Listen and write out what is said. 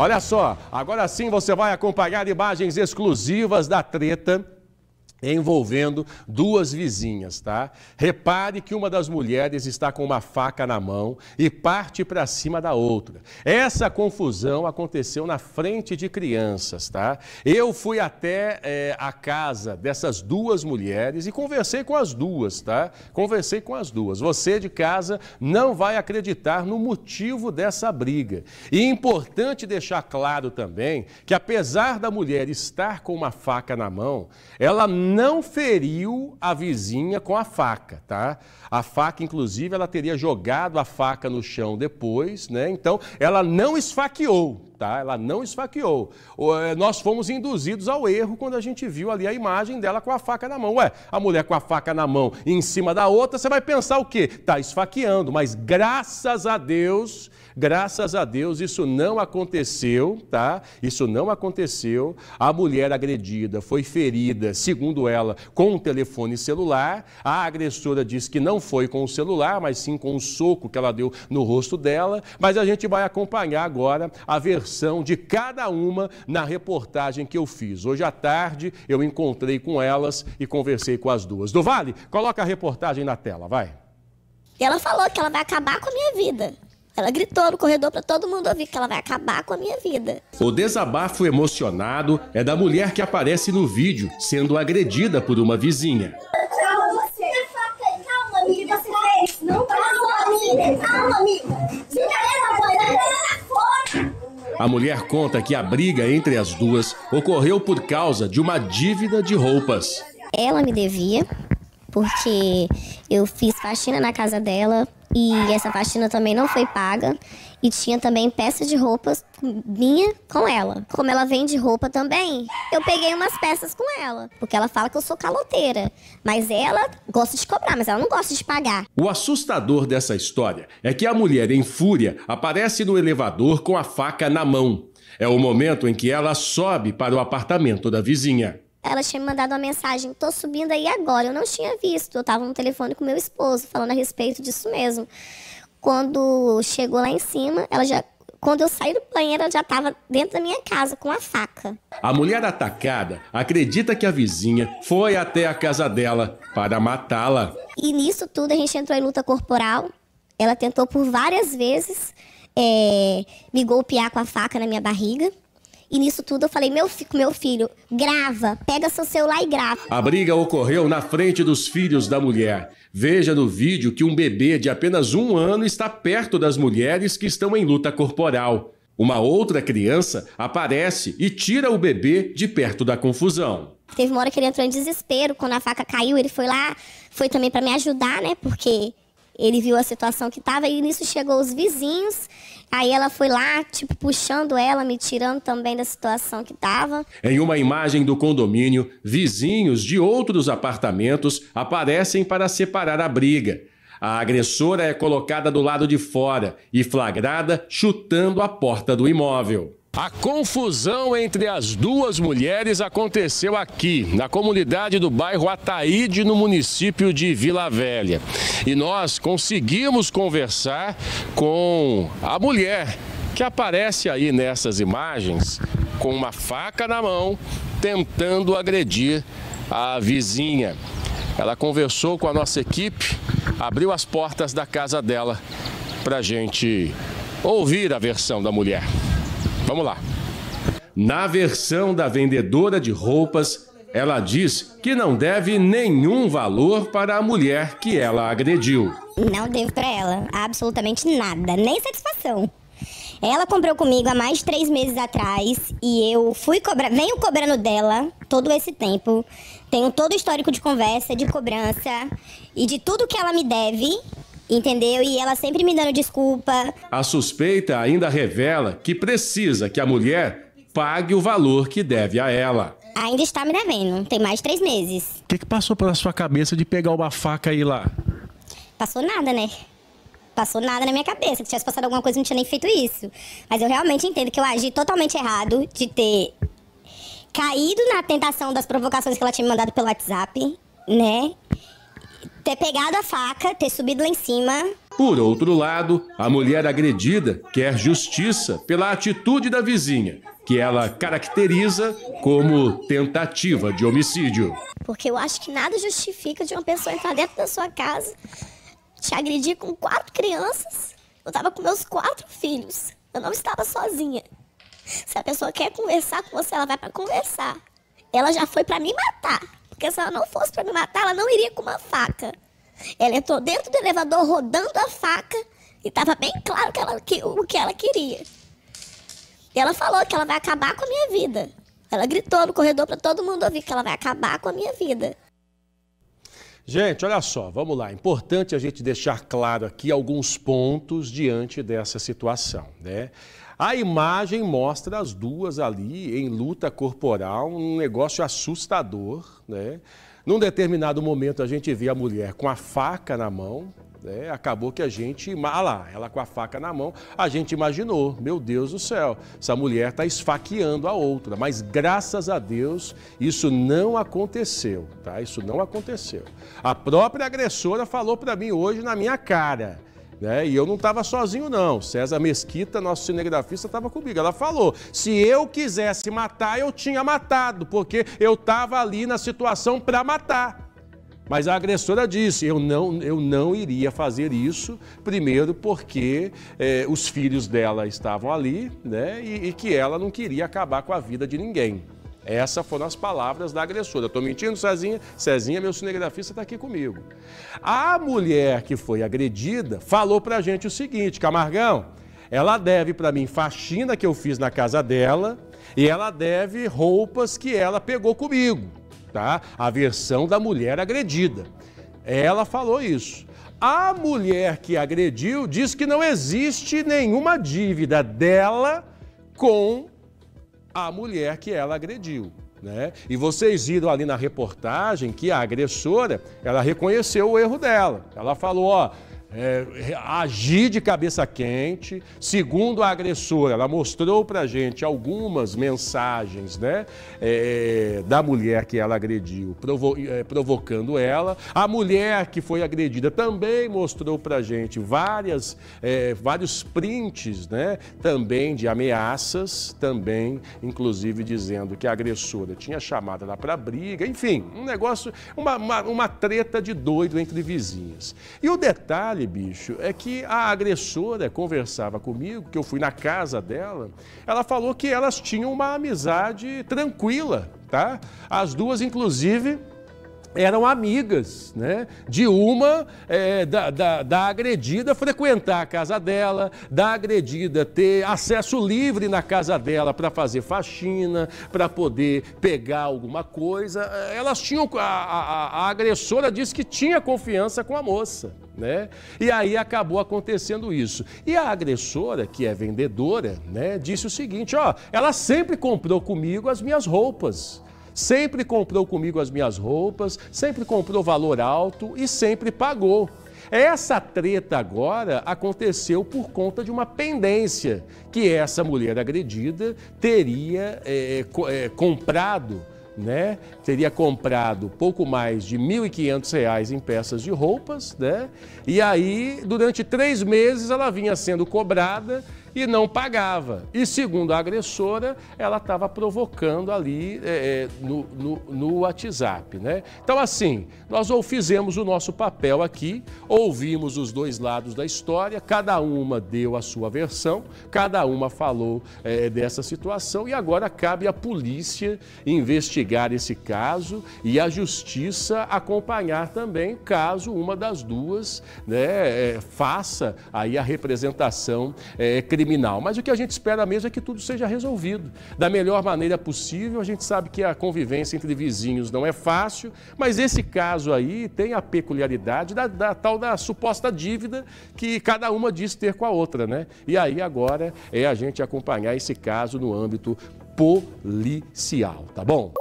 Olha só, agora sim você vai acompanhar imagens exclusivas da treta envolvendo duas vizinhas, tá? Repare que uma das mulheres está com uma faca na mão e parte para cima da outra. Essa confusão aconteceu na frente de crianças, tá? Eu fui até é, a casa dessas duas mulheres e conversei com as duas, tá? Conversei com as duas. Você de casa não vai acreditar no motivo dessa briga. E importante deixar claro também que apesar da mulher estar com uma faca na mão, ela não não feriu a vizinha com a faca, tá? A faca, inclusive, ela teria jogado a faca no chão depois, né? Então, ela não esfaqueou, tá? Ela não esfaqueou. Eh, nós fomos induzidos ao erro quando a gente viu ali a imagem dela com a faca na mão. Ué, a mulher com a faca na mão em cima da outra, você vai pensar o quê? Tá esfaqueando, mas graças a Deus, graças a Deus isso não aconteceu, tá? Isso não aconteceu. A mulher agredida foi ferida, segundo ela, com um telefone celular. A agressora diz que não foi com o celular, mas sim com um soco que ela deu no rosto dela, mas a gente vai acompanhar agora a versão versão de cada uma na reportagem que eu fiz. Hoje à tarde eu encontrei com elas e conversei com as duas. Do Vale, coloca a reportagem na tela, vai. ela falou que ela vai acabar com a minha vida. Ela gritou no corredor para todo mundo ouvir que ela vai acabar com a minha vida. O desabafo emocionado é da mulher que aparece no vídeo sendo agredida por uma vizinha. Calma, você. Calma, amiga. Você fez. Não, calma, amiga. Calma, amiga. A mulher conta que a briga entre as duas ocorreu por causa de uma dívida de roupas. Ela me devia porque eu fiz faxina na casa dela e essa faxina também não foi paga. E tinha também peças de roupas minha com ela. Como ela vende roupa também, eu peguei umas peças com ela. Porque ela fala que eu sou caloteira. Mas ela gosta de cobrar, mas ela não gosta de pagar. O assustador dessa história é que a mulher, em fúria, aparece no elevador com a faca na mão. É o momento em que ela sobe para o apartamento da vizinha ela tinha me mandado uma mensagem: tô subindo aí agora. Eu não tinha visto, eu tava no telefone com meu esposo, falando a respeito disso mesmo. Quando chegou lá em cima, ela já. Quando eu saí do banheiro, ela já estava dentro da minha casa com a faca. A mulher atacada acredita que a vizinha foi até a casa dela para matá-la. E nisso tudo a gente entrou em luta corporal. Ela tentou por várias vezes é, me golpear com a faca na minha barriga. E nisso tudo eu falei: meu, meu filho, grava, pega seu celular e grava. A briga ocorreu na frente dos filhos da mulher. Veja no vídeo que um bebê de apenas um ano está perto das mulheres que estão em luta corporal. Uma outra criança aparece e tira o bebê de perto da confusão. Teve uma hora que ele entrou em desespero, quando a faca caiu, ele foi lá, foi também para me ajudar, né? Porque ele viu a situação que estava e nisso chegou os vizinhos. Aí ela foi lá, tipo, puxando ela, me tirando também da situação que estava. Em uma imagem do condomínio, vizinhos de outros apartamentos aparecem para separar a briga. A agressora é colocada do lado de fora e flagrada chutando a porta do imóvel. A confusão entre as duas mulheres aconteceu aqui, na comunidade do bairro Ataíde, no município de Vila Velha. E nós conseguimos conversar com a mulher que aparece aí nessas imagens com uma faca na mão, tentando agredir a vizinha. Ela conversou com a nossa equipe, abriu as portas da casa dela para gente ouvir a versão da mulher. Vamos lá. Na versão da vendedora de roupas, ela diz que não deve nenhum valor para a mulher que ela agrediu. Não devo para ela absolutamente nada, nem satisfação. Ela comprou comigo há mais de três meses atrás e eu fui cobrar, venho cobrando dela todo esse tempo. Tenho todo o histórico de conversa, de cobrança e de tudo que ela me deve entendeu? E ela sempre me dando desculpa. A suspeita ainda revela que precisa que a mulher pague o valor que deve a ela. Ainda está me devendo, tem mais de três meses. O que, que passou pela sua cabeça de pegar uma faca e ir lá? Passou nada, né? Passou nada na minha cabeça. Se tivesse passado alguma coisa, eu não tinha nem feito isso. Mas eu realmente entendo que eu agi totalmente errado de ter caído na tentação das provocações que ela tinha me mandado pelo WhatsApp, né? ter pegado a faca, ter subido lá em cima. Por outro lado, a mulher agredida quer justiça pela atitude da vizinha, que ela caracteriza como tentativa de homicídio. Porque eu acho que nada justifica de uma pessoa entrar dentro da sua casa, te agredir com quatro crianças. Eu estava com meus quatro filhos. Eu não estava sozinha. Se a pessoa quer conversar com você, ela vai para conversar. Ela já foi para me matar. Porque se ela não fosse para me matar, ela não iria com uma faca. Ela entrou dentro do elevador rodando a faca e estava bem claro que ela, que, o que ela queria. E ela falou que ela vai acabar com a minha vida. Ela gritou no corredor para todo mundo ouvir que ela vai acabar com a minha vida. Gente, olha só, vamos lá. Importante a gente deixar claro aqui alguns pontos diante dessa situação, né? A imagem mostra as duas ali em luta corporal, um negócio assustador, né? Num determinado momento a gente vê a mulher com a faca na mão, né, acabou que a gente, ah lá, ela com a faca na mão, a gente imaginou, meu Deus do céu, essa mulher está esfaqueando a outra. Mas graças a Deus, isso não aconteceu, tá? Isso não aconteceu. A própria agressora falou para mim hoje na minha cara. Né? E eu não estava sozinho, não. César Mesquita, nosso cinegrafista, estava comigo. Ela falou: se eu quisesse matar, eu tinha matado, porque eu estava ali na situação para matar. Mas a agressora disse: eu não, eu não iria fazer isso, primeiro porque eh, os filhos dela estavam ali, né? E, e que ela não queria acabar com a vida de ninguém. Essas foram as palavras da agressora. Estou mentindo, Cezinha? Cezinha, meu cinegrafista, está aqui comigo. A mulher que foi agredida falou para a gente o seguinte, Camargão, ela deve para mim faxina que eu fiz na casa dela e ela deve roupas que ela pegou comigo tá? A versão da mulher agredida. Ela falou isso. A mulher que agrediu diz que não existe nenhuma dívida dela com a mulher que ela agrediu. Né? E vocês viram ali na reportagem que a agressora, ela reconheceu o erro dela. Ela falou, ó, oh, é, agir de cabeça quente. Segundo a agressora, ela mostrou para gente algumas mensagens né, é, da mulher que ela agrediu, provo é, provocando ela. A mulher que foi agredida também mostrou para gente várias, é, vários prints né, também de ameaças, também, inclusive dizendo que a agressora tinha chamado ela para briga. Enfim, um negócio, uma, uma, uma treta de doido entre vizinhas. E o detalhe detalhe, bicho, é que a agressora conversava comigo, que eu fui na casa dela, ela falou que elas tinham uma amizade tranquila, tá? As duas, inclusive, eram amigas, né? De uma, é, da, da, da, agredida frequentar a casa dela, da agredida ter acesso livre na casa dela para fazer faxina, para poder pegar alguma coisa. É, elas tinham. A, a, a agressora disse que tinha confiança com a moça, né? E aí acabou acontecendo isso. E a agressora, que é vendedora, né? Disse o seguinte: ó, ela sempre comprou comigo as minhas roupas. Sempre comprou comigo as minhas roupas, sempre comprou valor alto e sempre pagou. Essa treta agora aconteceu por conta de uma pendência que essa mulher agredida teria é, é, é comprado, né? Teria comprado pouco mais de R$ 1.500 em peças de roupas, né? E aí, durante três meses, ela vinha sendo cobrada e não pagava. E segundo a agressora, ela estava provocando ali é, é, no, no, no, WhatsApp. Né? Então, assim, nós ou fizemos o nosso papel aqui, ouvimos os dois lados da história, cada uma deu a sua versão, cada uma falou é, dessa situação e agora cabe à polícia investigar esse caso e à justiça acompanhar também caso uma das duas né, é, faça aí a representação é, criminal criminal. Mas o que a gente espera mesmo é que tudo seja resolvido da melhor maneira possível. A gente sabe que a convivência entre vizinhos não é fácil, mas esse caso aí tem a peculiaridade da, da tal da suposta dívida que cada uma diz ter com a outra, né? E aí agora é a gente acompanhar esse caso no âmbito policial, tá bom?